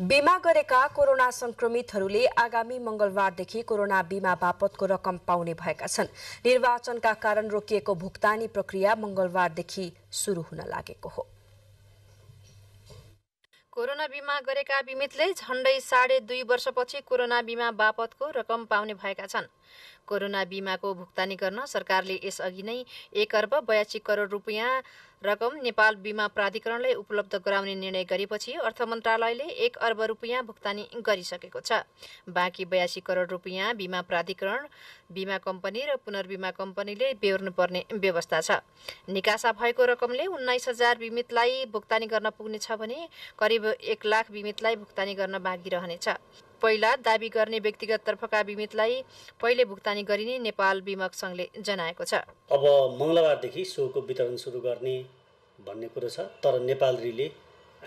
बीमा गरेका कोरोना संक्रमितहरूले आगामी मंगलबारदेखि कोरोना बीमा बापतको रकम पाउने भएका छन् निर्वाचनका कारण रोकिएको भुक्तानी प्रक्रिया मंगलबारदेखि सुरु हुन लागेको हो कोरोना बीमा गरेका बिमितले झण्डै साढे दुई वर्षपछि कोरोना बिमा बापतको रकम पाउने भएका छन् कोरोना बीमाको भुक्तानी गर्न सरकारले यसअघि नै एक अर्ब बयासी करोड रुपियाँ रकम नेपाल बीमा प्राधिकरणले उपलब्ध गराउने निर्णय गरेपछि अर्थ मन्त्रालयले एक अर्ब रुपियाँ भुक्तानी गरिसकेको छ बाँकी बयासी करोड रुपियाँ बीमा प्राधिकरण बीमा कम्पनी र पुनर्बीमा कम्पनीले बेहोर्नुपर्ने व्यवस्था छ निकासा भएको रकमले उन्नाइस हजार बिमितलाई भुक्तानी गर्न पुग्नेछ भने करिब एक लाख बिमितलाई भुक्तानी गर्न बाँकी रहनेछ पहिला दावी गर्ने व्यक्तिगत तर्फका बिमितलाई पहिले भुक्तानी गरिने नेपाल बिमक सङ्घले जनाएको छ अब मङ्गलबारदेखि सोको वितरण सुरु गर्ने भन्ने कुरो छ तर नेपाल रिले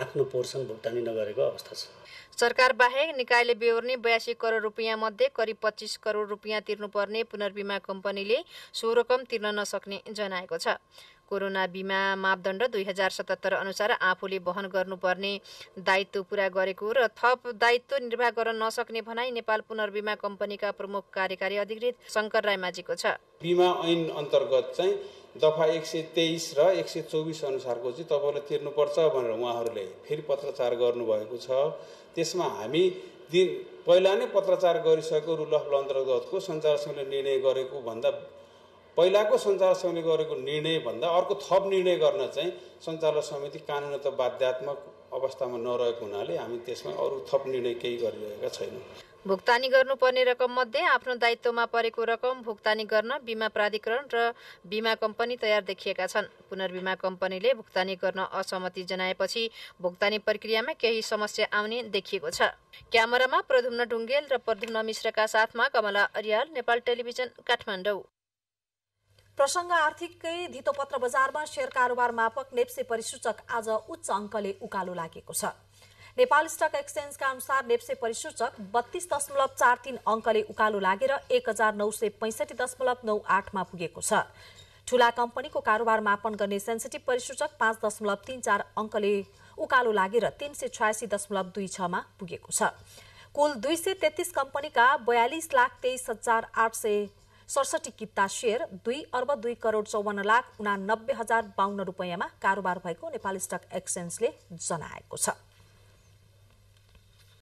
आफ्नो पोर्सन भुक्तानी नगरेको अवस्था छ सरकार बाहेक निकायले बेहोर्ने बयासी करोड रुपियाँ मध्ये करिब पच्चिस करोड रुपियाँ तिर्नुपर्ने पुनर्बिमा कम्पनीले सो रकम तिर्न नसक्ने जनाएको छ कोरोना बिमा मापदण्ड दुई हजार सतहत्तर अनुसार आफूले वहन गर्नुपर्ने दायित्व पुरा गरेको र थप दायित्व निर्वाह गर्न नसक्ने भनाई नेपाल पुनर्बिमा कम्पनीका प्रमुख कार्यकारी अधिकृत शङ्कर राईमाझीको छ बिमा ऐन अन्तर्गत चाहिँ दफा एक सय तेइस र एक सय चौबिस अनुसारको चाहिँ तपाईँले तिर्नुपर्छ भनेर उहाँहरूले फेरि पत्रचार गर्नुभएको छ त्यसमा हामी दिन पहिला नै पत्रचार गरिसकेको रुल अफ ल अन्तर्गतको सञ्चार निर्णय गरेको भन्दा पहिलाको सञ्चालक समितिले गरेको निर्णयभन्दा अर्को थप निर्णय गर्न चाहिँ सञ्चालक समिति कानुन त बाध्यात्मक अवस्थामा नरहेको हुनाले हामी त्यसमा अरू थप निर्णय केही गरिरहेका छैनौँ भुक्तानी गर्नुपर्ने रकम मध्ये आफ्नो दायित्वमा परेको रकम भुक्तानी गर्न बिमा प्राधिकरण र बिमा कम्पनी तयार देखिएका छन् पुनर्बिमा कम्पनीले भुक्तानी गर्न असहमति जनाएपछि भुक्तानी प्रक्रियामा केही समस्या आउने देखिएको छ क्यामेरामा प्रधुम्न ढुङ्गेल र प्रधुम्न मिश्रका साथमा कमला अरियाल नेपाल टेलिभिजन काठमाडौँ प्रसङ्ग आर्थिककै धितोपत्र बजारमा सेयर कारोबार मापक नेप्से परिसूचक आज उच्च अङ्कले उकालो लागेको छ नेपाल स्टक एक्सचेन्जका अनुसार नेप्से परिसूचक बत्तीस दशमलव चार तीन अङ्कले उकालो लागेर एक हजार नौ सय पैँसठी दशमलव नौ आठमा पुगेको छ ठूला कम्पनीको कारोबार मापन गर्ने सेन्सिटिभ परिसूचक पाँच दशमलव तीन चार अङ्कले उकालो लागेर तीन सय छयासी दशमलव दुई छमा पुगेको छ कुल दुई सय तेत्तिस कम्पनीका बयालिस लाख तेइस हजार आठ सय सडसठी किता सेयर दुई अर्ब दुई करोड चौवन्न लाख उनानब्बे हजार बाहन्न रुपियाँमा कारोबार भएको नेपाल स्टक एक्सचेन्जले जनाएको छ